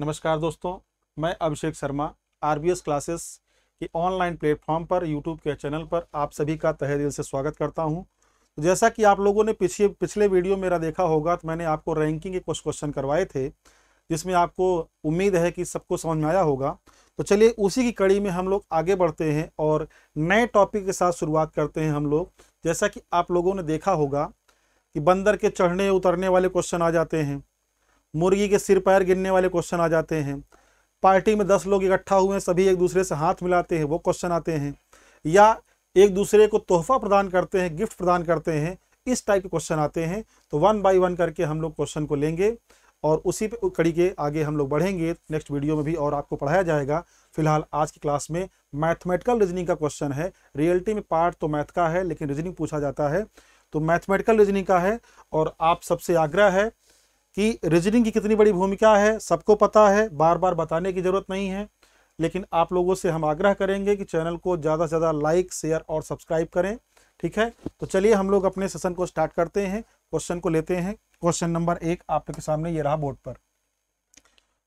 नमस्कार दोस्तों मैं अभिषेक शर्मा आरबीएस क्लासेस की ऑनलाइन प्लेटफॉर्म पर यूट्यूब के चैनल पर आप सभी का तहे दिल से स्वागत करता हूं तो जैसा कि आप लोगों ने पिछले पिछले वीडियो मेरा देखा होगा तो मैंने आपको रैंकिंग के कुछ क्वेश्चन करवाए थे जिसमें आपको उम्मीद है कि सबको समझ में आया होगा तो चलिए उसी की कड़ी में हम लोग आगे बढ़ते हैं और नए टॉपिक के साथ शुरुआत करते हैं हम लोग जैसा कि आप लोगों ने देखा होगा कि बंदर के चढ़ने उतरने वाले क्वेश्चन आ जाते हैं मुर्गी के सिर पैर गिरने वाले क्वेश्चन आ जाते हैं पार्टी में दस लोग इकट्ठा हुए हैं सभी एक दूसरे से हाथ मिलाते हैं वो क्वेश्चन आते हैं या एक दूसरे को तोहफा प्रदान करते हैं गिफ्ट प्रदान करते हैं इस टाइप के क्वेश्चन आते हैं तो वन बाई वन करके हम लोग क्वेश्चन को लेंगे और उसी पे कड़ी के आगे हम लोग बढ़ेंगे नेक्स्ट वीडियो में भी और आपको पढ़ाया जाएगा फिलहाल आज की क्लास में मैथमेटिकल रीजनिंग का क्वेश्चन है रियलिटी में पार्ट तो मैथ का है लेकिन रीजनिंग पूछा जाता है तो मैथमेटिकल रीजनिंग का है और आप सबसे आग्रह है कि रीजनिंग की कितनी बड़ी भूमिका है सबको पता है बार बार बताने की ज़रूरत नहीं है लेकिन आप लोगों से हम आग्रह करेंगे कि चैनल को ज़्यादा से ज़्यादा लाइक शेयर और सब्सक्राइब करें ठीक है तो चलिए हम लोग अपने सेशन को स्टार्ट करते हैं क्वेश्चन को लेते हैं क्वेश्चन नंबर एक आपके सामने ये रहा बोर्ड पर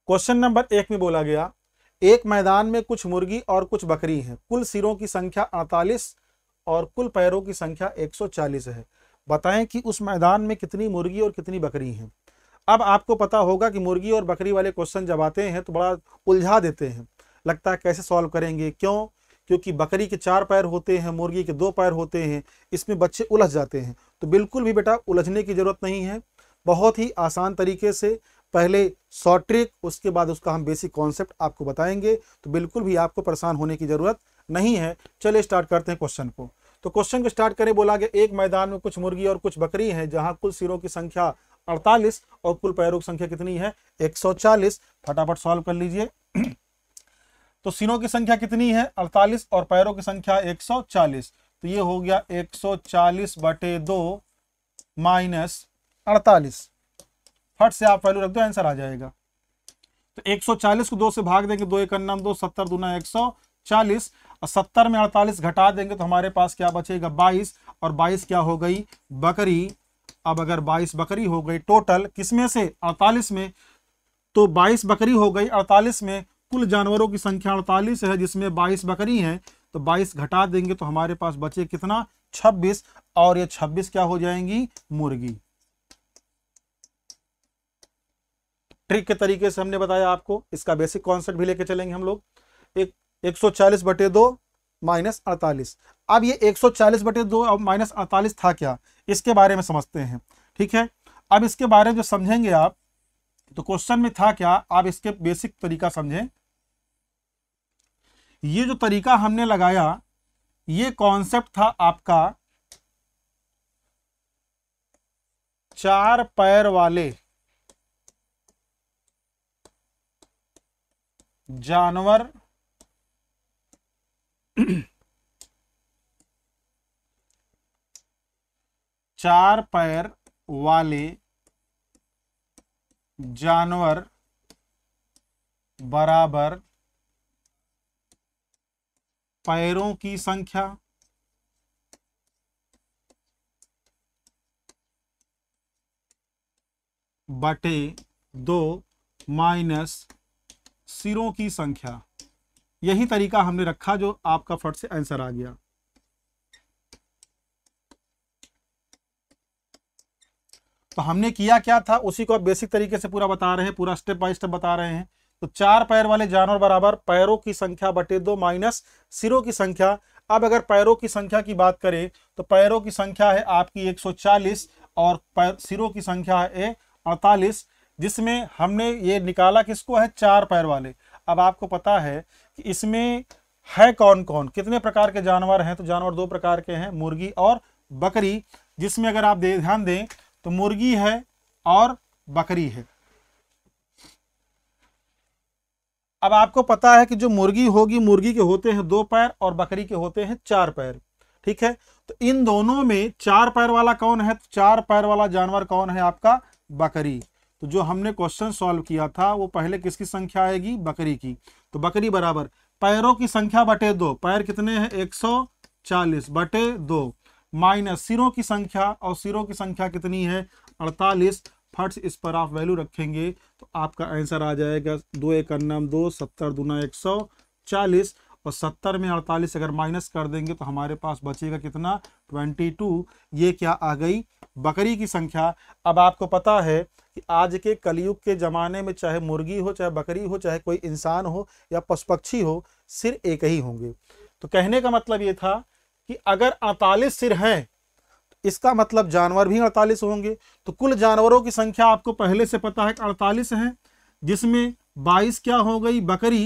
क्वेश्चन नंबर एक में बोला गया एक मैदान में कुछ मुर्गी और कुछ बकरी हैं कुल सिरों की संख्या अड़तालीस और कुल पैरों की संख्या एक है बताएं कि उस मैदान में कितनी मुर्गी और कितनी बकरी हैं अब आपको पता होगा कि मुर्गी और बकरी वाले क्वेश्चन जब आते हैं तो बड़ा उलझा देते हैं लगता है कैसे सॉल्व करेंगे क्यों क्योंकि बकरी के चार पैर होते हैं मुर्गी के दो पैर होते हैं इसमें बच्चे उलझ जाते हैं तो बिल्कुल भी बेटा उलझने की ज़रूरत नहीं है बहुत ही आसान तरीके से पहले शॉर्ट ट्रिक उसके बाद उसका हम बेसिक कॉन्सेप्ट आपको बताएंगे तो बिल्कुल भी आपको परेशान होने की ज़रूरत नहीं है चले स्टार्ट करते हैं क्वेश्चन को तो क्वेश्चन को स्टार्ट करें बोला गया एक मैदान में कुछ मुर्गी और कुछ बकरी हैं जहां कुल सिरों की संख्या अड़तालीस और कुल पैरों तो की संख्या कितनी है 140 फटाफट सॉल्व कर लीजिए तो सिनों की संख्या कितनी है 48 और पैरों की संख्या 140 तो ये हो गया 140 बटे दो माइनस अड़तालीस फट से आप पहलू रख दो आंसर आ जाएगा तो 140 को दो से भाग देंगे दो एक अन्नम दो सत्तर दूना एक सौ चालीस और सत्तर में अड़तालीस घटा देंगे तो हमारे पास क्या बचेगा बाईस और बाईस क्या हो गई बकरी अब अगर बाईस बकरी हो गई टोटल किसमें से अड़तालीस में तो बाईस बकरी हो गई अड़तालीस में कुल जानवरों की संख्या अड़तालीस है जिसमें बाईस बकरी हैं तो बाईस घटा देंगे तो हमारे पास बचे कितना छब्बीस और ये छब्बीस क्या हो जाएंगी मुर्गी ट्रिक के तरीके से हमने बताया आपको इसका बेसिक कॉन्सेप्ट भी लेके चलेंगे हम लोग एक 140 बटे दो माइनस अड़तालीस अब ये एक सौ चालीस बटे दो माइनस अड़तालीस था क्या इसके बारे में समझते हैं ठीक है अब इसके बारे में जो समझेंगे आप तो क्वेश्चन में था क्या आप इसके बेसिक तरीका समझें ये जो तरीका हमने लगाया ये कॉन्सेप्ट था आपका चार पैर वाले जानवर चार पैर वाले जानवर बराबर पैरों की संख्या बटे दो माइनस सिरों की संख्या यही तरीका हमने रखा जो आपका फट से आंसर आ गया तो हमने किया क्या था उसी को आप बेसिक तरीके से पूरा बता रहे हैं पूरा स्टेप बाय स्टेप बता रहे हैं तो चार पैर वाले जानवर बराबर पैरों की संख्या बटे दो माइनस सिरों की संख्या अब अगर पैरों की संख्या की बात करें तो पैरों की संख्या है आपकी 140 और सिरों की संख्या है अड़तालीस जिसमें हमने ये निकाला किसको है चार पैर वाले अब आपको पता है कि इसमें है कौन कौन कितने प्रकार के जानवर हैं तो जानवर दो प्रकार के हैं मुर्गी और बकरी जिसमें अगर आप दे ध्यान दें तो मुर्गी है और बकरी है अब आपको पता है कि जो मुर्गी होगी मुर्गी के होते हैं दो पैर और बकरी के होते हैं चार पैर ठीक है तो इन दोनों में चार पैर वाला कौन है तो चार पैर वाला जानवर कौन है आपका बकरी तो जो हमने क्वेश्चन सॉल्व किया था वो पहले किसकी संख्या आएगी बकरी की तो बकरी बराबर पैरों की संख्या बटे दो पैर कितने हैं एक सौ चालीस बटे दो माइनस सिरों की संख्या और सिरों की संख्या कितनी है अड़तालीस फट इस पर आप वैल्यू रखेंगे तो आपका आंसर आ जाएगा दो एक अन्नम दो सत्तर दूना एक सौ चालीस और सत्तर में अड़तालीस अगर माइनस कर देंगे तो हमारे पास बचेगा कितना ट्वेंटी टू ये क्या आ गई बकरी की संख्या अब आपको पता है कि आज के कलयुग के ज़माने में चाहे मुर्गी हो चाहे बकरी हो चाहे कोई इंसान हो या पशु पक्षी हो सिर एक ही होंगे तो कहने का मतलब ये था कि अगर अड़तालीस सिर हैं तो इसका मतलब जानवर भी अड़तालीस होंगे तो कुल जानवरों की संख्या आपको पहले से पता है अड़तालीस है जिसमें बाईस क्या हो गई बकरी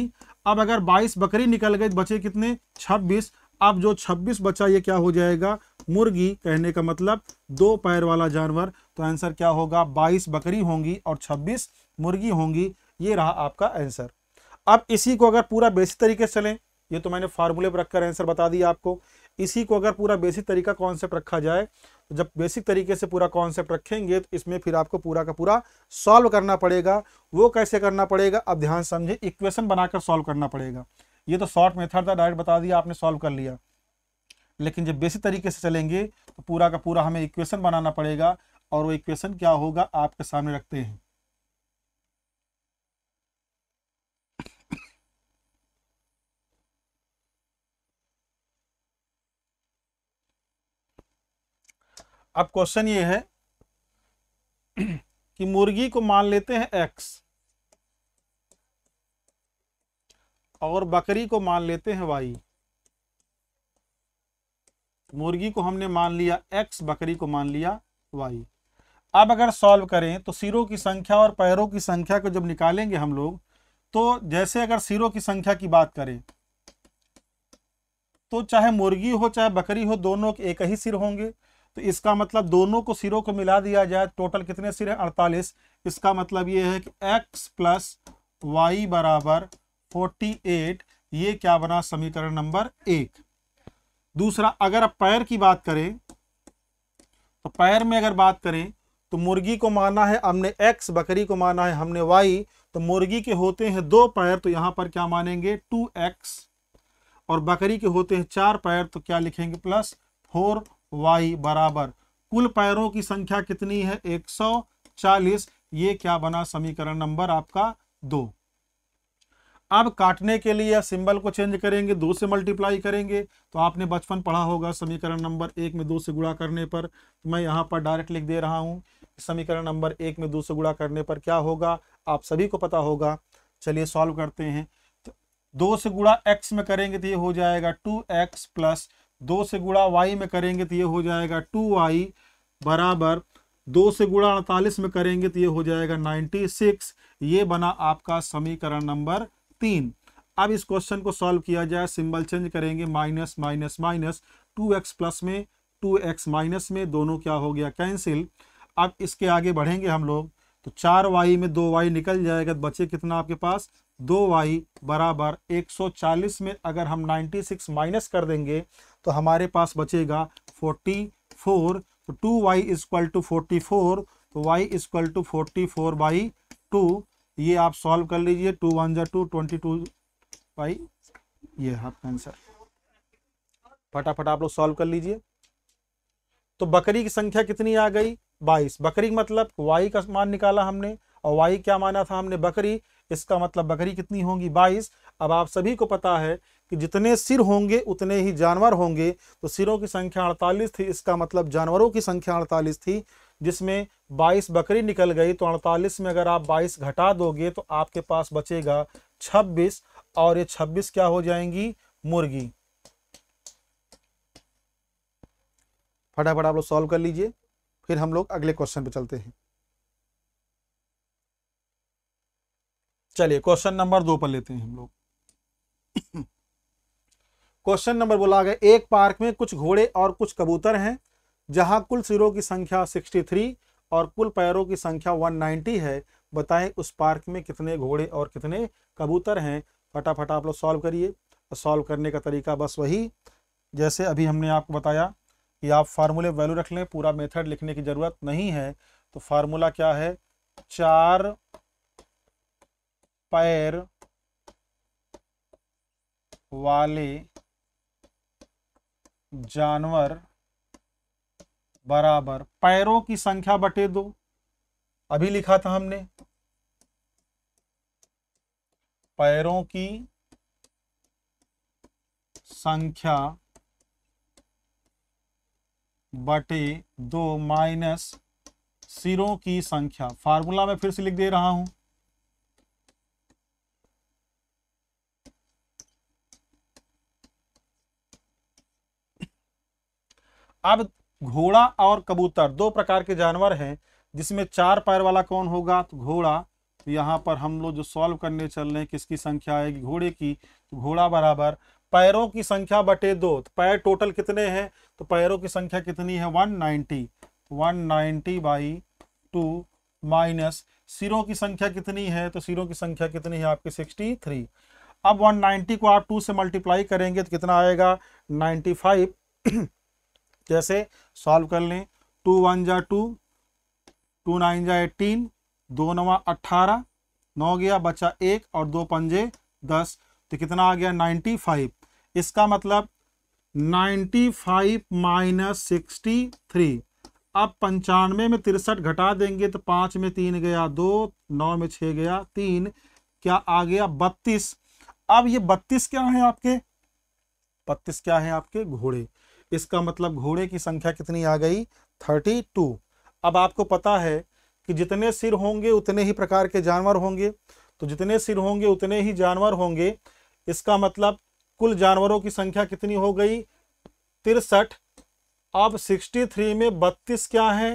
अब अगर बाईस बकरी निकल तो बचे कितने छब्बीस अब जो 26 बचा ये क्या हो जाएगा मुर्गी कहने का मतलब दो पैर वाला जानवर तो आंसर क्या होगा 22 बकरी होंगी और 26 मुर्गी होंगी ये रहा आपका आंसर अब इसी को अगर पूरा बेसिक तरीके से चलें ये तो मैंने फार्मूले पर रखकर आंसर बता दिया आपको इसी को अगर पूरा बेसिक तरीका कॉन्सेप्ट रखा जाए तो जब बेसिक तरीके से पूरा कॉन्सेप्ट रखेंगे तो इसमें फिर आपको पूरा का पूरा सॉल्व करना पड़ेगा वो कैसे करना पड़ेगा अब ध्यान समझे इक्वेशन बनाकर सॉल्व करना पड़ेगा ये तो शॉर्ट मेथड था डायरेक्ट बता दिया आपने सॉल्व कर लिया लेकिन जब बेसिक तरीके से चलेंगे तो पूरा का पूरा हमें इक्वेशन बनाना पड़ेगा और वो इक्वेशन क्या होगा आपके सामने रखते हैं अब क्वेश्चन ये है कि मुर्गी को मान लेते हैं एक्स और बकरी को मान लेते हैं वाई मुर्गी को हमने मान लिया एक्स बकरी को मान लिया वाई अब अगर सॉल्व करें तो सिरों की संख्या और पैरों की संख्या को जब निकालेंगे हम लोग तो जैसे अगर सिरों की संख्या की बात करें तो चाहे मुर्गी हो चाहे बकरी हो दोनों के एक ही सिर होंगे तो इसका मतलब दोनों को सिरों को मिला दिया जाए टोटल कितने सिर हैं अड़तालीस इसका मतलब ये है कि x प्लस वाई बराबर 48 ये क्या बना समीकरण नंबर एक दूसरा अगर आप पैर की बात करें तो पैर में अगर बात करें तो मुर्गी को माना है हमने एक्स बकरी को माना है हमने वाई तो मुर्गी के होते हैं दो पैर तो यहां पर क्या मानेंगे टू एक्स और बकरी के होते हैं चार पैर तो क्या लिखेंगे प्लस फोर वाई बराबर कुल पैरों की संख्या कितनी है 140 ये क्या बना समीकरण नंबर आपका दो अब काटने के लिए सिंबल को चेंज करेंगे दो से मल्टीप्लाई करेंगे तो आपने बचपन पढ़ा होगा समीकरण नंबर एक में दो से गुणा करने पर तो मैं यहाँ पर डायरेक्ट लिख दे रहा हूँ समीकरण नंबर एक में दो से गुणा करने पर क्या होगा आप सभी को पता होगा चलिए सॉल्व करते हैं तो दो से गुणा एक्स में करेंगे तो ये हो जाएगा टू एक्स प्लस दो से गुणा वाई में करेंगे तो ये हो जाएगा टू वाई बराबर दो से गुणा अड़तालीस में करेंगे तो ये हो जाएगा नाइन्टी सिक्स ये बना आपका समीकरण नंबर तीन अब इस क्वेश्चन को सॉल्व किया जाए सिंबल चेंज करेंगे minus minus minus two x plus में टू एक्स माइनस में दोनों क्या हो गया कैंसिल अब इसके आगे बढ़ेंगे हम लोग तो चार वाई में दो वाई निकल जाएगा तो बचे कितना आपके पास दो वाई बराबर एक सौ चालीस में अगर हम नाइन्टी सिक्स माइनस कर देंगे तो हमारे पास बचेगा फोर्टी तो two y equal to forty तो y equal to forty four by two ये आप सॉल्व कर लीजिए टू वन जो टू ट्वेंटी टू बाई ये आपका आंसर फटाफट आप लोग सॉल्व कर लीजिए तो बकरी की संख्या कितनी आ गई बाईस बकरी मतलब वाई का मान निकाला हमने और वाई क्या माना था हमने बकरी इसका मतलब बकरी कितनी होगी बाईस अब आप सभी को पता है कि जितने सिर होंगे उतने ही जानवर होंगे तो सिरों की संख्या अड़तालीस थी इसका मतलब जानवरों की संख्या अड़तालीस थी जिसमें 22 बकरी निकल गई तो 48 में अगर आप 22 घटा दोगे तो आपके पास बचेगा 26 और ये 26 क्या हो जाएंगी मुर्गी फटाफट आप लोग सॉल्व कर लीजिए फिर हम लोग अगले क्वेश्चन पे चलते हैं चलिए क्वेश्चन नंबर दो पर लेते हैं हम लोग क्वेश्चन नंबर बोला गया एक पार्क में कुछ घोड़े और कुछ कबूतर हैं जहां कुल सिरों की संख्या 63 और कुल पैरों की संख्या 190 है बताएं उस पार्क में कितने घोड़े और कितने कबूतर हैं फटाफट आप लोग सॉल्व करिए सॉल्व करने का तरीका बस वही जैसे अभी हमने आपको बताया कि आप फार्मूले वैल्यू रख लें पूरा मेथड लिखने की ज़रूरत नहीं है तो फार्मूला क्या है चार पैर वाले जानवर बराबर पैरों की संख्या बटे दो अभी लिखा था हमने पैरों की संख्या बटे दो माइनस सिरों की संख्या फार्मूला में फिर से लिख दे रहा हूं अब घोड़ा और कबूतर दो प्रकार के जानवर हैं जिसमें चार पैर वाला कौन होगा तो घोड़ा तो यहाँ पर हम लोग जो सॉल्व करने चल रहे हैं किसकी संख्या आएगी घोड़े की तो घोड़ा बराबर पैरों की संख्या बटे दो तो पैर टोटल कितने हैं तो पैरों की संख्या कितनी है one ninety one ninety by two minus सिरों की संख्या कितनी है तो सिरों की संख्या कितनी है आपके सिक्सटी थ्री अब वन नाइन्टी को आप टू से मल्टीप्लाई करेंगे तो कितना आएगा नाइन्टी फाइव कैसे तो सॉल्व कर लें टू वन जा टू टू नाइन जा एटीन दो नवा अट्ठारह नौ गया बचा एक और दो पंजे दस तो कितना आ गया नाइन्टी फाइव इसका मतलब ninety five minus sixty three अब पंचानवे में तिरसठ घटा देंगे तो पाँच में तीन गया दो नौ में छः गया तीन क्या आ गया बत्तीस अब ये बत्तीस क्या है आपके बत्तीस क्या है आपके घोड़े इसका मतलब घोड़े की संख्या कितनी आ गई थर्टी टू अब आपको पता है कि जितने सिर होंगे उतने ही प्रकार के जानवर होंगे तो जितने सिर होंगे उतने ही जानवर होंगे इसका मतलब कुल जानवरों की संख्या कितनी हो गई तिरसठ अब 63 में 32 क्या हैं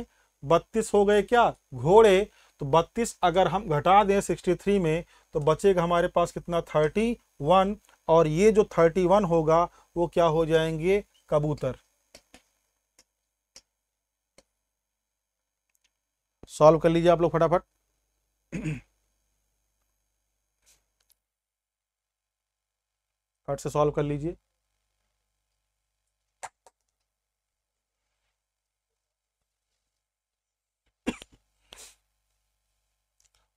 32 हो गए क्या घोड़े तो 32 अगर हम घटा दें 63 में तो बचेगा हमारे पास कितना 31 और ये जो 31 होगा वो क्या हो जाएंगे कबूतर सॉल्व कर लीजिए आप लोग फटाफट फट से सॉल्व कर लीजिए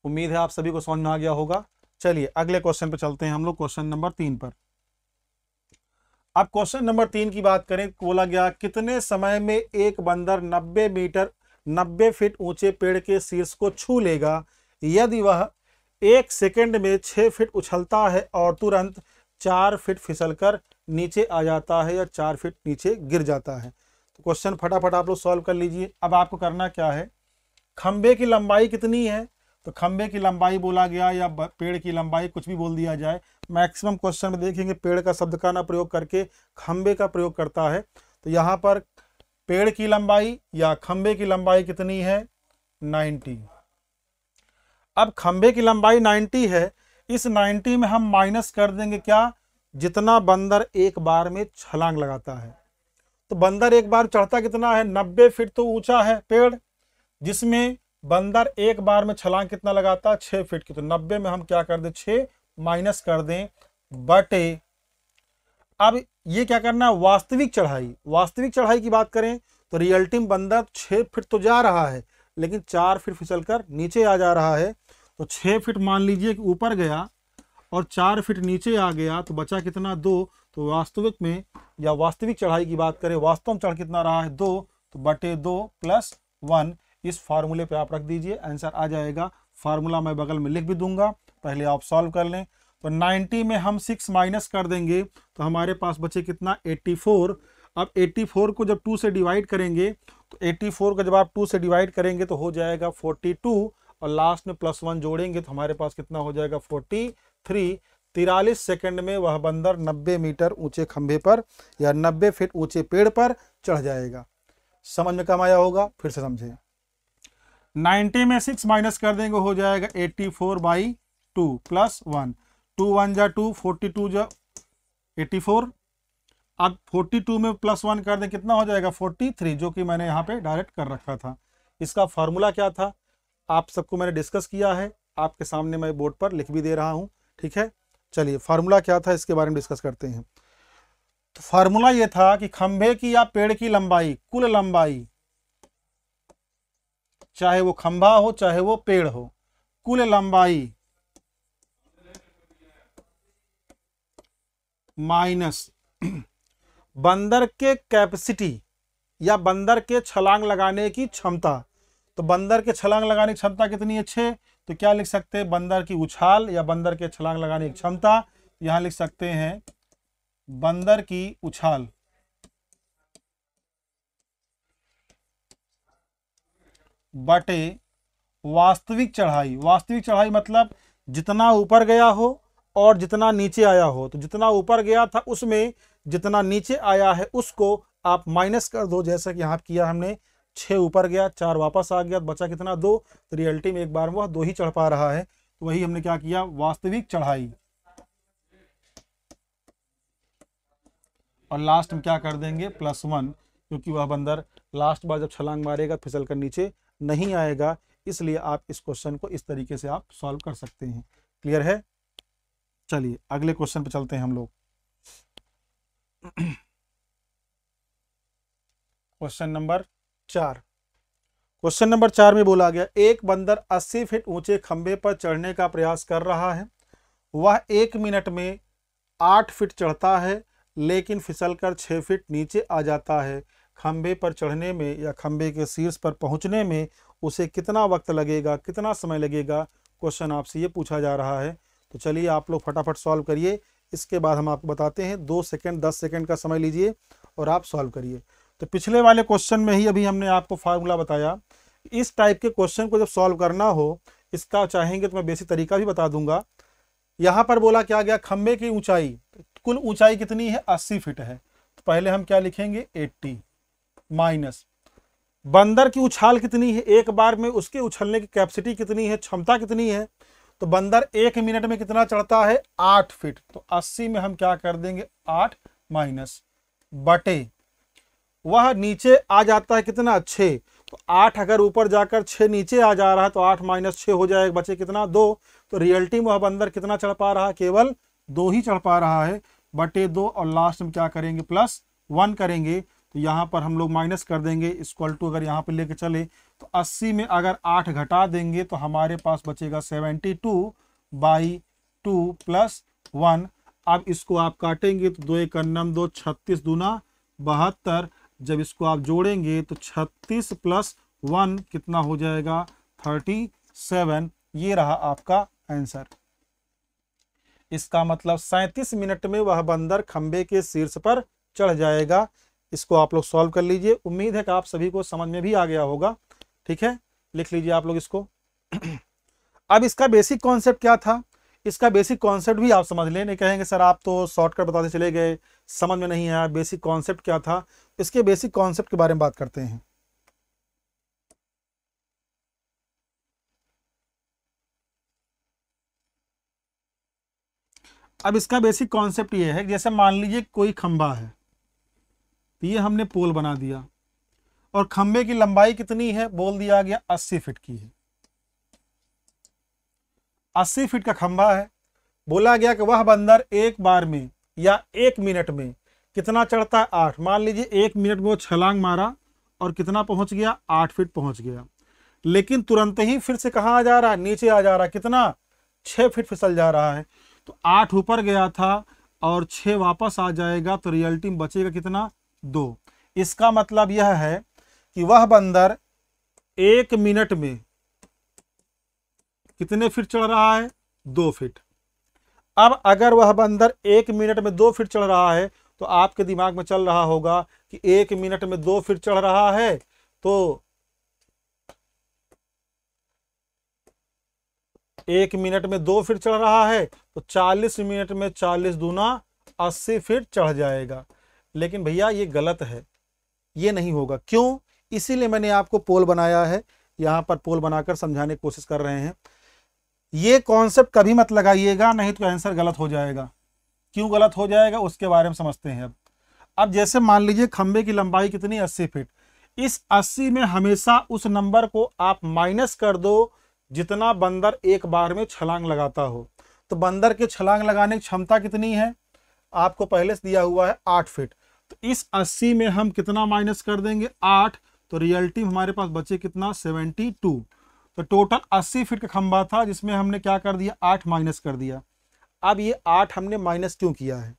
उम्मीद है आप सभी को समझ में आ गया होगा चलिए अगले क्वेश्चन पे चलते हैं हम लोग क्वेश्चन नंबर तीन पर अब क्वेश्चन नंबर तीन की बात करें बोला गया कितने समय में एक बंदर 90 मीटर 90 फीट ऊंचे पेड़ के शीर्ष को छू लेगा यदि वह एक सेकंड में छः फीट उछलता है और तुरंत चार फीट फिसलकर नीचे आ जाता है या चार फीट नीचे गिर जाता है तो क्वेश्चन फटाफट आप लोग सॉल्व कर लीजिए अब आपको करना क्या है खंबे की लंबाई कितनी है तो खंबे की लंबाई बोला गया या पेड़ की लंबाई कुछ भी बोल दिया जाए मैक्सिमम क्वेश्चन में देखेंगे पेड़ का शब्द का ना प्रयोग करके खंबे का प्रयोग करता है तो यहाँ पर पेड़ की लंबाई या खंबे की लंबाई कितनी है 90 अब खंबे की लंबाई 90 है इस 90 में हम माइनस कर देंगे क्या जितना बंदर एक बार में छलांग लगाता है तो बंदर एक बार चढ़ता कितना है नब्बे फीट तो ऊंचा है पेड़ जिसमें बंदर एक बार में छलांग कितना लगाता छह फीट की तो नब्बे में हम क्या कर दें छ माइनस कर दें बटे अब ये क्या करना है वास्तविक चढ़ाई वास्तविक चढ़ाई की बात करें तो रियल्टी बंदर छह फीट तो जा रहा है लेकिन चार फीट फिसल कर नीचे आ जा रहा है तो छह फीट मान लीजिए कि ऊपर गया और चार फीट नीचे आ गया तो बचा कितना दो तो वास्तविक में या वास्तविक चढ़ाई की बात करें वास्तव में चढ़ कितना रहा है दो तो बटे दो प्लस वन इस फार्मूले पे आप रख दीजिए आंसर आ जाएगा फार्मूला मैं बगल में लिख भी दूंगा पहले आप सॉल्व कर लें तो 90 में हम 6 माइनस कर देंगे तो हमारे पास बचे कितना 84 अब 84 को जब 2 से डिवाइड करेंगे तो 84 को जब आप 2 से डिवाइड करेंगे तो हो जाएगा 42 और लास्ट में प्लस वन जोड़ेंगे तो हमारे पास कितना हो जाएगा 43 तिरालीस सेकंड में वह बंदर 90 मीटर ऊंचे खंभे पर या 90 फीट ऊंचे पेड़ पर चढ़ जाएगा समझ में कम आया होगा फिर से समझें 90 में 6 माइनस कर देंगे हो जाएगा 84 four by two plus one two one जा टू फोर्टी टू जा एट्टी अब 42 में प्लस वन कर दें कितना हो जाएगा 43 जो कि मैंने यहाँ पे डायरेक्ट कर रखा था इसका फॉर्मूला क्या था आप सबको मैंने डिस्कस किया है आपके सामने मैं बोर्ड पर लिख भी दे रहा हूँ ठीक है चलिए फार्मूला क्या था इसके बारे में डिस्कस करते हैं तो फार्मूला ये था कि खंभे की या पेड़ की लंबाई कुल लंबाई चाहे वो खंभा हो चाहे वो पेड़ हो कुल लंबाई माइनस बंदर के कैपेसिटी या बंदर के छलांग लगाने की क्षमता तो बंदर के छलांग लगाने की क्षमता कितनी है तो क्या लिख सकते हैं बंदर की उछाल या बंदर के छलांग लगाने की क्षमता तो यहां लिख सकते हैं बंदर की उछाल बटे वास्तविक चढ़ाई वास्तविक चढ़ाई मतलब जितना ऊपर गया हो और जितना नीचे आया हो तो जितना ऊपर गया था उसमें जितना नीचे आया है उसको आप माइनस कर दो जैसा कि यहाँ किया हमने छः ऊपर गया चार वापस आ गया बचा कितना दो तो रियलिटी में एक बार वह दो ही चढ़ पा रहा है तो वही हमने क्या किया वास्तविक चढ़ाई और लास्ट में क्या कर देंगे प्लस वन क्योंकि वह बंदर लास्ट बार जब छलांग मारेगा फिसल कर नीचे नहीं आएगा इसलिए आप इस क्वेश्चन को इस तरीके से आप सॉल्व कर सकते हैं क्लियर है चलिए अगले क्वेश्चन पे चलते हैं हम लोग क्वेश्चन नंबर चार क्वेश्चन नंबर चार में बोला गया एक बंदर 80 फीट ऊंचे खंबे पर चढ़ने का प्रयास कर रहा है वह एक मिनट में आठ फीट चढ़ता है लेकिन फिसलकर छः फीट नीचे आ जाता है खम्भे पर चढ़ने में या खम्भे के शीर्ष पर पहुंचने में उसे कितना वक्त लगेगा कितना समय लगेगा क्वेश्चन आपसे ये पूछा जा रहा है तो चलिए आप लोग फटाफट सॉल्व करिए इसके बाद हम आपको बताते हैं दो सेकेंड दस सेकेंड का समय लीजिए और आप सॉल्व करिए तो पिछले वाले क्वेश्चन में ही अभी हमने आपको फार्मूला बताया इस टाइप के क्वेश्चन को जब सॉल्व करना हो इसका चाहेंगे तो मैं बेसिक तरीका भी बता दूंगा यहाँ पर बोला क्या गया खम्भे की ऊंचाई कुल ऊंचाई कितनी है अस्सी फीट है तो पहले हम क्या लिखेंगे एट्टी माइनस बंदर की उछाल कितनी है एक बार में उसके उछलने की कैपेसिटी कितनी है क्षमता कितनी है तो बंदर एक मिनट में कितना चढ़ता है आठ फीट तो अस्सी में हम क्या कर देंगे आठ माइनस बटे वह नीचे आ जाता है कितना छे तो आठ अगर ऊपर जाकर छे नीचे आ जा रहा है तो आठ माइनस छ हो जाएगा बचे कितना दो तो रियलिटी में वह बंदर कितना चढ़ पा रहा है केवल दो ही चढ़ पा रहा है बटे दो और लास्ट में क्या करेंगे प्लस वन करेंगे तो यहाँ पर हम लोग माइनस कर देंगे इसक्वल टू अगर यहाँ पर लेके चले तो 80 में अगर 8 घटा देंगे तो हमारे पास बचेगा 72 two by two plus one अब इसको आप काटेंगे तो दो एक अन्नम दो छत्तीस दूना बहत्तर जब इसको आप जोड़ेंगे तो छत्तीस प्लस वन कितना हो जाएगा थर्टी सेवन ये रहा आपका आंसर इसका मतलब सैंतीस मिनट में वह बंदर खंबे के शीर्ष पर चढ़ जाएगा इसको आप लोग सॉल्व कर लीजिए उम्मीद है कि आप सभी को समझ में भी आ गया होगा ठीक है लिख लीजिए आप लोग इसको अब इसका बेसिक कॉन्सेप्ट क्या था इसका बेसिक कॉन्सेप्ट भी आप समझ लें नहीं कहेंगे सर आप तो शॉर्टकट बताते चले गए समझ में नहीं आया बेसिक कॉन्सेप्ट क्या था इसके बेसिक कॉन्सेप्ट के बारे में बात करते हैं अब इसका बेसिक कॉन्सेप्ट ये है जैसे मान लीजिए कोई खंबा है तो ये हमने पोल बना दिया और खंबे की लंबाई कितनी है बोल दिया गया अस्सी फिट की है अस्सी फिट का खंबा है बोला गया कि वह बंदर एक बार में या एक मिनट में कितना चढ़ता है आठ मान लीजिए एक मिनट में वो छलांग मारा और कितना पहुंच गया आठ फिट पहुंच गया लेकिन तुरंत ही फिर से कहा आ जा रहा है नीचे आ जा रहा है कितना छ फिट फिसल जा रहा है तो आठ ऊपर गया था और छः वापस आ जाएगा तो रियल्टी में बचेगा कितना दो इसका मतलब यह है कि वह बंदर एक मिनट में कितने फीट चढ़ रहा है दो फीट अब अगर वह बंदर एक मिनट में दो फीट चढ़ रहा है तो आपके दिमाग में चल रहा होगा कि एक मिनट में दो फीट चढ़ रहा है तो एक मिनट में दो फीट चढ़ रहा है तो चालीस मिनट में चालीस दूना अस्सी फीट चढ़ जाएगा लेकिन भैया ये गलत है ये नहीं होगा क्यों इसीलिए मैंने आपको पोल बनाया है यहाँ पर पोल बनाकर समझाने की कोशिश कर रहे हैं ये कॉन्सेप्ट कभी मत लगाइएगा नहीं तो आंसर गलत हो जाएगा क्यों गलत हो जाएगा उसके बारे में समझते हैं अब अब जैसे मान लीजिए खंबे की लंबाई कितनी अस्सी फीट इस अस्सी में हमेशा उस नंबर को आप माइनस कर दो जितना बंदर एक बार में छलांग लगाता हो तो बंदर के छलांग लगाने की क्षमता कितनी है आपको पहले से दिया हुआ है आठ फिट तो इस 80 में हम कितना माइनस कर देंगे आठ तो रियल्टी हमारे पास बचे कितना 72 तो टोटल 80 फीट का खंबा था जिसमें हमने क्या कर दिया आठ माइनस कर दिया अब ये आठ हमने माइनस क्यों किया है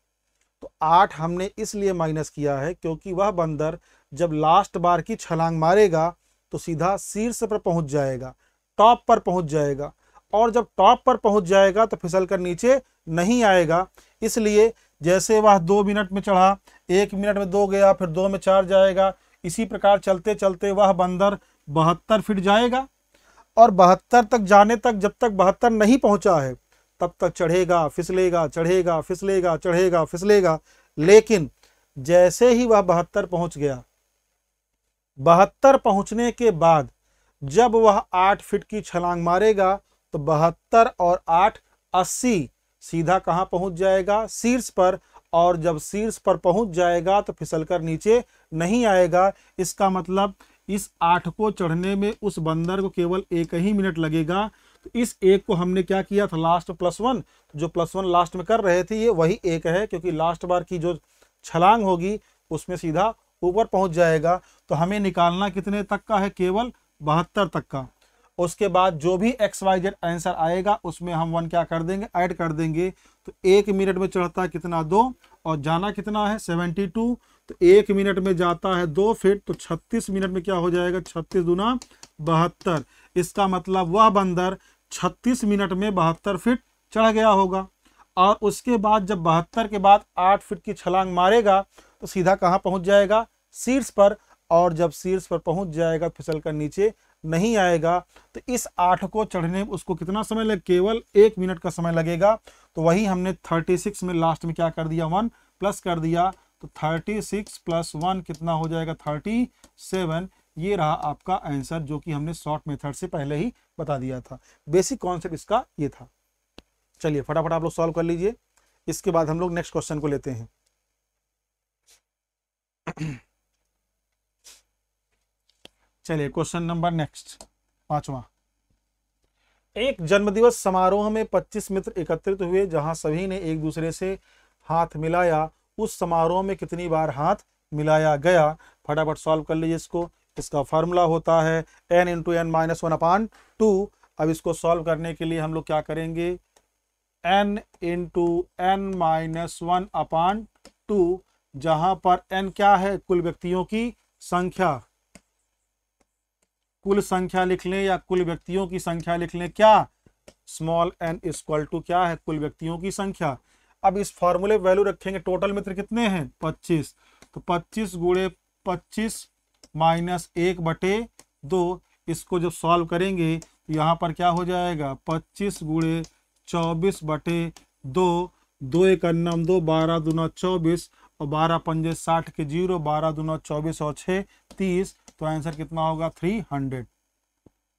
तो आठ हमने इसलिए माइनस किया है क्योंकि वह बंदर जब लास्ट बार की छलांग मारेगा तो सीधा शीर्ष पर पहुंच जाएगा टॉप पर पहुंच जाएगा और जब टॉप पर पहुंच जाएगा तो फिसल कर नीचे नहीं आएगा इसलिए जैसे वह दो मिनट में चढ़ा एक मिनट में दो गया फिर दो में चार जाएगा इसी प्रकार चलते चलते वह बंदर बहत्तर फिट जाएगा और बहत्तर तक जाने तक जब तक बहत्तर नहीं पहुंचा है तब तक चढ़ेगा फिसलेगा चढ़ेगा फिसलेगा चढ़ेगा फिसलेगा लेकिन जैसे ही वह बहत्तर पहुंच गया बहत्तर पहुंचने के बाद जब वह आठ फिट की छलांग मारेगा तो बहत्तर और आठ अस्सी सीधा कहाँ पहुंच जाएगा शीर्ष पर और जब शीर्ष पर पहुंच जाएगा तो फिसलकर नीचे नहीं आएगा इसका मतलब इस आठ को चढ़ने में उस बंदर को केवल एक ही मिनट लगेगा तो इस एक को हमने क्या किया था लास्ट प्लस वन जो प्लस वन लास्ट में कर रहे थे ये वही एक है क्योंकि लास्ट बार की जो छलांग होगी उसमें सीधा ऊपर पहुंच जाएगा तो हमें निकालना कितने तक का है केवल बहत्तर तक का उसके बाद जो भी एक्स वाई जेड आंसर आएगा उसमें हम वन क्या कर देंगे ऐड कर देंगे तो एक मिनट में चढ़ता है कितना दो और जाना कितना है सेवेंटी टू तो एक मिनट में जाता है दो फिट तो छत्तीस मिनट में क्या हो जाएगा छत्तीस दुना बहत्तर इसका मतलब वह बंदर छत्तीस मिनट में बहत्तर फिट चढ़ गया होगा और उसके बाद जब बहत्तर के बाद आठ फिट की छलांग मारेगा तो सीधा कहाँ पहुँच जाएगा शीर्ष पर और जब शीर्ष पर पहुंच जाएगा फिसल कर नीचे नहीं आएगा तो इस आठ को चढ़ने में उसको कितना समय लगे केवल एक मिनट का समय लगेगा तो वही हमने थर्टी सिक्स में लास्ट में क्या कर दिया वन प्लस कर दिया तो थर्टी सिक्स प्लस वन कितना हो जाएगा थर्टी सेवन ये रहा आपका आंसर जो कि हमने शॉर्ट मेथड से पहले ही बता दिया था बेसिक कॉन्सेप्ट इसका ये था चलिए फटाफट आप लोग सॉल्व कर लीजिए इसके बाद हम लोग नेक्स्ट क्वेश्चन को लेते हैं चलिए क्वेश्चन नंबर नेक्स्ट पांचवा एक जन्मदिवस समारोह में 25 मित्र एकत्रित हुए जहां सभी ने एक दूसरे से हाथ मिलाया उस समारोह में कितनी बार हाथ मिलाया गया फटाफट सॉल्व कर लीजिए इसको इसका फॉर्मूला होता है n into n minus one upon two अब इसको सॉल्व करने के लिए हम लोग क्या करेंगे n into n minus one upon two जहां पर एन क्या है कुल व्यक्तियों की संख्या कुल संख्या लिख लें या कुल व्यक्तियों की संख्या लिख लें क्या स्मॉल एन इजक्वल टू क्या है कुल व्यक्तियों की संख्या अब इस फॉर्मूले वैल्यू रखेंगे टोटल मित्र कितने हैं पच्चीस तो पच्चीस गुड़े पच्चीस माइनस एक बटे दो इसको जब सॉल्व करेंगे तो यहाँ पर क्या हो जाएगा पच्चीस गुड़े चौबीस बटे दो दो एक अन्नम दो बारह दूना चौबीस और बारह पंजे साठ के जीरो बारह दूना चौबीस और छः तीस तो आंसर कितना होगा थ्री हंड्रेड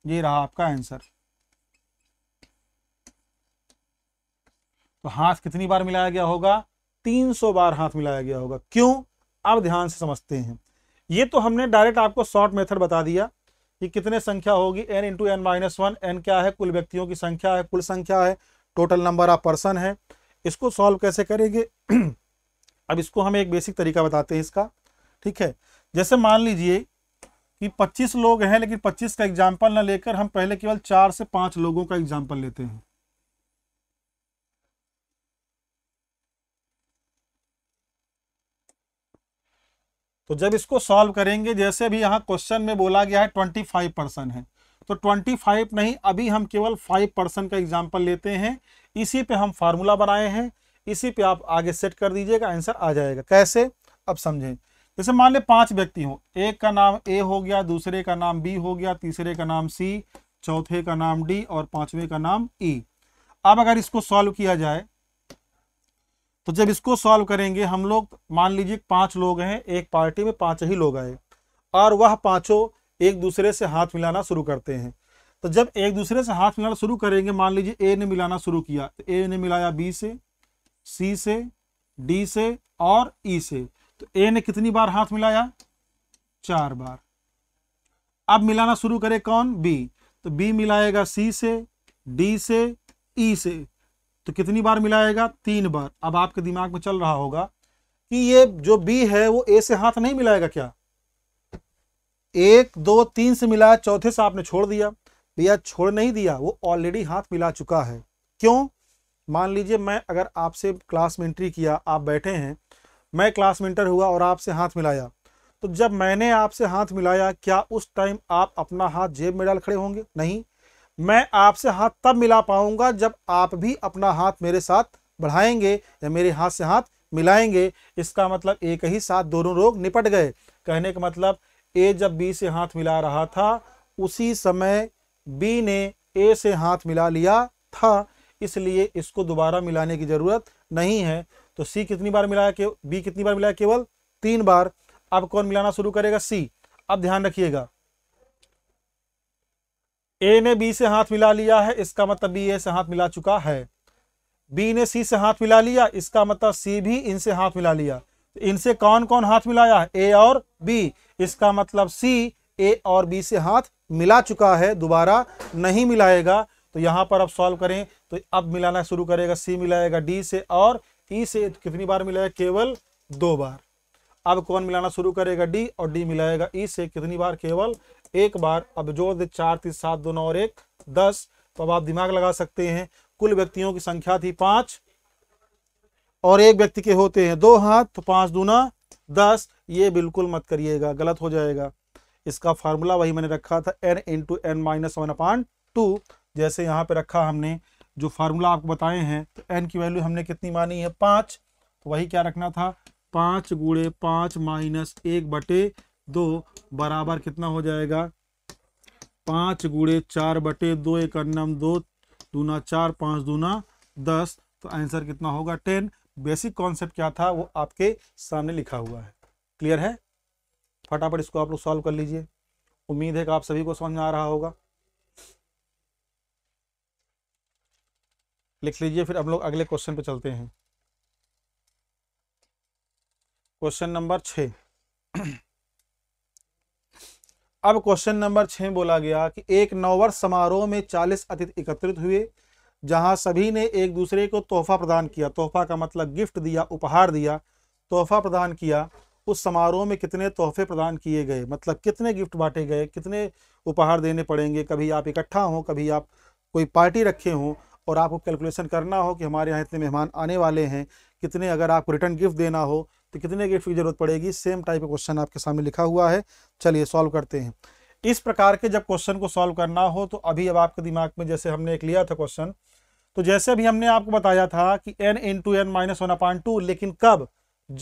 ये रहा आपका आंसर तो हाथ कितनी बार मिलाया गया होगा सौ बार हाथ मिलाया गया होगा क्यों अब ध्यान से समझते हैं ये तो हमने डायरेक्ट आपको शॉर्ट मेथड बता दिया कि कितने संख्या होगी n into n minus one n क्या है कुल व्यक्तियों की संख्या है कुल संख्या है टोटल नंबर ऑफ पर्सन है इसको सॉल्व कैसे करेंगे अब इसको हम एक बेसिक तरीका बताते हैं इसका ठीक है जैसे मान लीजिए कि 25 लोग हैं लेकिन 25 का एग्जाम्पल ना लेकर हम पहले केवल चार से पांच लोगों का एग्जाम्पल लेते हैं तो जब इसको सॉल्व करेंगे जैसे भी यहां क्वेश्चन में बोला गया है ट्वेंटी फाइव परसेंट है तो ट्वेंटी फाइव नहीं अभी हम केवल फाइव परसेंट का एग्जाम्पल लेते हैं इसी पे हम फार्मूला बनाए हैं इसी पे आप आगे सेट कर दीजिएगा आंसर आ जाएगा कैसे अब समझें जैसे मान ले पांच व्यक्ति हो एक का नाम ए हो गया दूसरे का नाम बी हो गया तीसरे का नाम सी चौथे का नाम डी और पांचवें का नाम ई e. अब अगर इसको सॉल्व किया जाए तो जब इसको सॉल्व करेंगे हम लोग मान लीजिए पांच लोग हैं एक पार्टी में पांच ही लोग आए और वह पांचों एक दूसरे से हाथ मिलाना शुरू करते हैं तो जब एक दूसरे से हाथ मिलाना शुरू करेंगे मान लीजिए ए ने मिलाना शुरू किया तो ए ने मिलाया बी से सी से डी से और ई e से तो ए ने कितनी बार हाथ मिलाया चार बार अब मिलाना शुरू करे कौन बी तो बी मिलाएगा सी से डी से ई से तो कितनी बार मिलाएगा तीन बार अब आपके दिमाग में चल रहा होगा कि ये जो बी है वो ए से हाथ नहीं मिलाएगा क्या एक दो तीन से मिलाया चौथे से आपने छोड़ दिया भैया छोड़ नहीं दिया वो ऑलरेडी हाथ मिला चुका है क्यों मान लीजिए मैं अगर आपसे क्लास में एंट्री किया आप बैठे हैं मैं क्लास मेंटर हुआ और आपसे हाथ मिलाया तो जब मैंने आपसे हाथ मिलाया क्या उस टाइम आप अपना हाथ जेब में डाल खड़े होंगे नहीं मैं आपसे हाथ तब मिला पाऊंगा जब आप भी अपना हाथ मेरे साथ बढ़ाएंगे या मेरे हाथ से हाथ मिलाएंगे इसका मतलब एक ही साथ दोनों रोग निपट गए कहने का मतलब ए जब बी से हाथ मिला रहा था उसी समय बी ने ए से हाथ मिला लिया था इसलिए इसको दोबारा मिलाने की ज़रूरत नहीं है तो सी कितनी बार मिलाया के बी कितनी बार मिलाया केवल तीन बार अब कौन मिलाना शुरू करेगा सी अब ध्यान रखिएगा ए ने बी से हाथ मिला लिया है इसका मतलब बी ए से हाथ मिला चुका है बी ने सी से हाथ मिला लिया इसका मतलब सी भी इनसे हाथ मिला लिया तो इनसे कौन कौन हाथ मिलाया ए और बी इसका मतलब सी ए और बी से हाथ मिला चुका है दोबारा नहीं मिलाएगा तो यहां पर अब सॉल्व करें तो अब मिलाना शुरू करेगा सी मिलाएगा डी से और ई से कितनी बार मिलाया केवल दो बार अब कौन मिलाना शुरू करेगा डी और डी मिलाएगा ई से कितनी बार केवल एक बार अब जोड़ दे चार तीस सात दो नौ और एक दस तो अब आप दिमाग लगा सकते हैं कुल व्यक्तियों की संख्या थी पांच और एक व्यक्ति के होते हैं दो हाथ तो पांच दूना दस ये बिल्कुल मत करिएगा गलत हो जाएगा इसका फार्मूला वही मैंने रखा था n into n minus one upon two जैसे यहाँ पे रखा हमने जो फार्मूला आपको बताए हैं तो एन की वैल्यू हमने कितनी मानी है पांच तो वही क्या रखना था पांच गुड़े पाँच माइनस एक बटे दो बराबर कितना हो जाएगा पाँच गुड़े चार बटे दो एक अन्नम दो दूना चार पांच दूना दस तो आंसर कितना होगा टेन बेसिक कॉन्सेप्ट क्या था वो आपके सामने लिखा हुआ है क्लियर है फटाफट इसको आप लोग सॉल्व कर लीजिए उम्मीद है कि आप सभी को समझ में आ रहा होगा लिख लीजिए फिर हम लोग अगले क्वेश्चन पे चलते हैं क्वेश्चन नंबर छ अब क्वेश्चन नंबर छ बोला गया कि एक नववर्ष समारोह में चालीस अतिथि एकत्रित हुए जहां सभी ने एक दूसरे को तोहफा प्रदान किया तोहफा का मतलब गिफ्ट दिया उपहार दिया तोहफा प्रदान किया उस समारोह में कितने तोहफे प्रदान किए गए मतलब कितने गिफ्ट बांटे गए कितने उपहार देने पड़ेंगे कभी आप इकट्ठा हो कभी आप कोई पार्टी रखे हों और आपको कैलकुलेशन करना हो कि हमारे यहाँ इतने मेहमान आने वाले हैं कितने अगर आपको रिटर्न गिफ्ट देना हो तो कितने गिफ्ट की ज़रूरत पड़ेगी सेम टाइप का क्वेश्चन आपके सामने लिखा हुआ है चलिए सॉल्व करते हैं इस प्रकार के जब क्वेश्चन को सॉल्व करना हो तो अभी अब आपके दिमाग में जैसे हमने एक लिया था क्वेश्चन तो जैसे अभी हमने आपको बताया था कि n into n minus one upon two लेकिन कब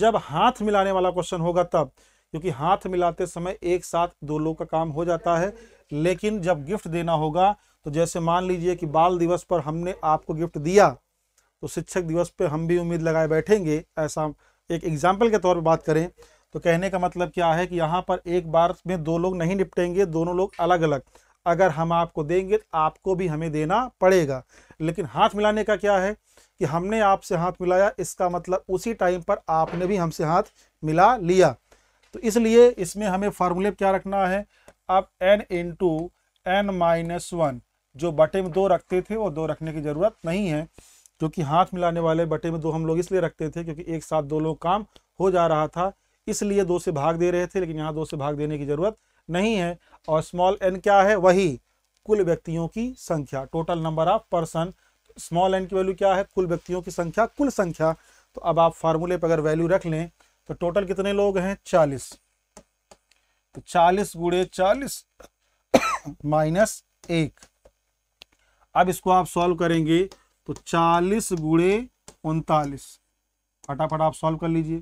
जब हाथ मिलाने वाला क्वेश्चन होगा तब क्योंकि हाथ मिलाते समय एक साथ दो लोग का काम हो जाता है लेकिन जब गिफ्ट देना होगा तो जैसे मान लीजिए कि बाल दिवस पर हमने आपको गिफ्ट दिया तो शिक्षक दिवस पर हम भी उम्मीद लगाए बैठेंगे ऐसा एक एग्जाम्पल के तौर पर बात करें तो कहने का मतलब क्या है कि यहाँ पर एक बार में दो लोग नहीं निपटेंगे दोनों लोग अलग अलग अगर हम आपको देंगे तो आपको भी हमें देना पड़ेगा लेकिन हाथ मिलाने का क्या है कि हमने आपसे हाथ मिलाया इसका मतलब उसी टाइम पर आपने भी हमसे हाथ मिला लिया तो इसलिए इसमें हमें फार्मूले क्या रखना है अब n into n minus one जो बटे में दो रखते थे वो दो रखने की ज़रूरत नहीं है क्योंकि हाथ मिलाने वाले बटे में दो हम लोग इसलिए रखते थे क्योंकि एक साथ दो लोग काम हो जा रहा था इसलिए दो से भाग दे रहे थे लेकिन यहाँ दो से भाग देने की ज़रूरत नहीं है और स्मॉल एन क्या है वही कुल व्यक्तियों की संख्या total number of person small n की वैल्यू क्या है कुल व्यक्तियों की संख्या कुल संख्या तो अब आप फार्मूले पर अगर वैल्यू रख लें तो टोटल कितने लोग हैं चालीस तो चालीस गुड़े चालीस माइनस एक अब इसको आप सॉल्व करेंगे तो चालीस गुड़े उनतालीस फटाफट आप सॉल्व कर लीजिए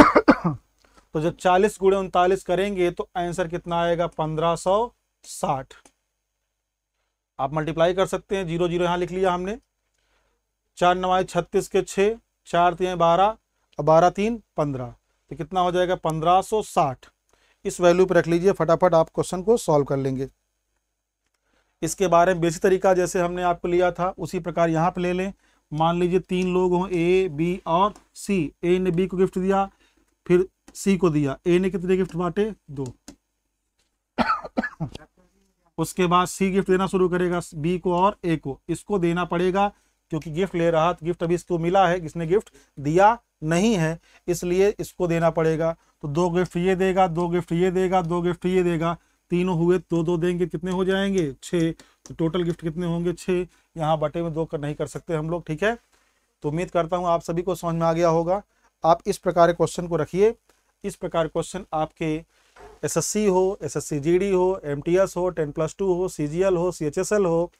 तो जब चालीस गुड़े उनतालीस करेंगे तो आंसर कितना आएगा पंद्रह सौ साठ आप मल्टीप्लाई कर सकते हैं जीरो जीरो यहां लिख लिया हमने चार नवाए छत्तीस के छह चार तीन बारह और बारह तीन पंद्रह तो कितना हो जाएगा पंद्रह सौ साठ इस वैल्यू पर रख लीजिए फटाफट आप क्वेश्चन को सॉल्व कर लेंगे इसके बारे में बेसिक तरीका जैसे हमने आपको लिया था उसी प्रकार यहाँ पर ले लें मान लीजिए तीन लोग हों ए बी और सी ए ने बी को गिफ्ट दिया फिर सी को दिया ए ने कितने गिफ्ट बांटे दो उसके बाद सी गिफ्ट देना शुरू करेगा बी को और ए को इसको देना पड़ेगा क्योंकि गिफ्ट ले रहा गिफ्ट अभी इसको मिला है किसने गिफ्ट दिया नहीं है इसलिए इसको देना पड़ेगा तो दो गिफ्ट ये देगा दो गिफ्ट ये देगा दो गिफ्ट ये देगा तीनों हुए दो तो दो देंगे कितने हो जाएंगे छे तो टोटल गिफ्ट कितने होंगे छ यहाँ बटे में दो कर नहीं कर सकते हम लोग ठीक है तो उम्मीद करता हूँ आप सभी को समझ में आ गया होगा आप इस प्रकार क्वेश्चन को रखिए इस प्रकार क्वेश्चन आपके एसएससी हो एसएससी जीडी हो एमटीएस हो टेन प्लस टू हो सीजीएल हो सीएचएसएल हो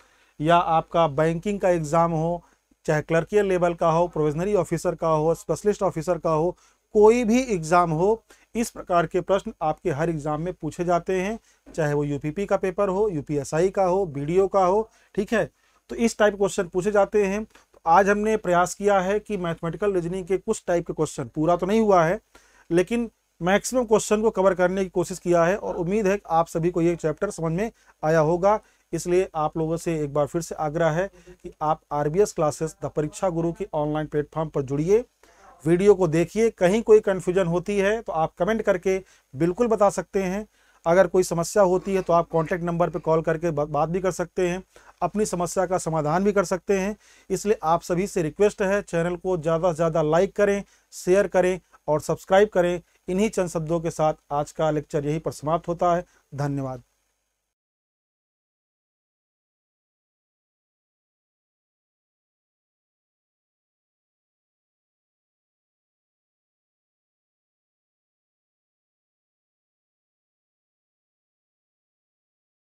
या आपका बैंकिंग का एग्ज़ाम हो चाहे क्लर्कियल लेवल का हो प्रोविजनरी ऑफिसर का हो स्पेशलिस्ट ऑफिसर का हो कोई भी एग्ज़ाम हो इस प्रकार के प्रश्न आपके हर एग्ज़ाम में पूछे जाते हैं चाहे वो यूपीपी का पेपर हो यूपीएसआई का हो बीडीओ का हो ठीक है तो इस टाइप क्वेश्चन पूछे जाते हैं तो आज हमने प्रयास किया है कि मैथमेटिकल रीजनिंग के कुछ टाइप के क्वेश्चन पूरा तो नहीं हुआ है लेकिन मैक्सिमम क्वेश्चन को कवर करने की कोशिश किया है और उम्मीद है कि आप सभी को ये चैप्टर समझ में आया होगा इसलिए आप लोगों से एक बार फिर से आग्रह है कि आप आर क्लासेस द परीक्षा गुरु की ऑनलाइन प्लेटफॉर्म पर जुड़िए वीडियो को देखिए कहीं कोई कन्फ्यूजन होती है तो आप कमेंट करके बिल्कुल बता सकते हैं अगर कोई समस्या होती है तो आप कॉन्टैक्ट नंबर पर कॉल करके बात भी कर सकते हैं अपनी समस्या का समाधान भी कर सकते हैं इसलिए आप सभी से रिक्वेस्ट है चैनल को ज़्यादा से ज़्यादा लाइक करें शेयर करें और सब्सक्राइब करें इन्हीं चंद शब्दों के साथ आज का लेक्चर यहीं पर समाप्त होता है धन्यवाद